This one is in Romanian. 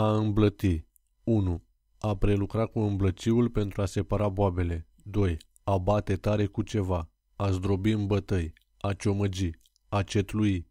A îmblăti 1. A prelucra cu îmblăciul pentru a separa boabele. 2. A bate tare cu ceva. A zdrobi în bătăi. A ciomăgi. A cetlui.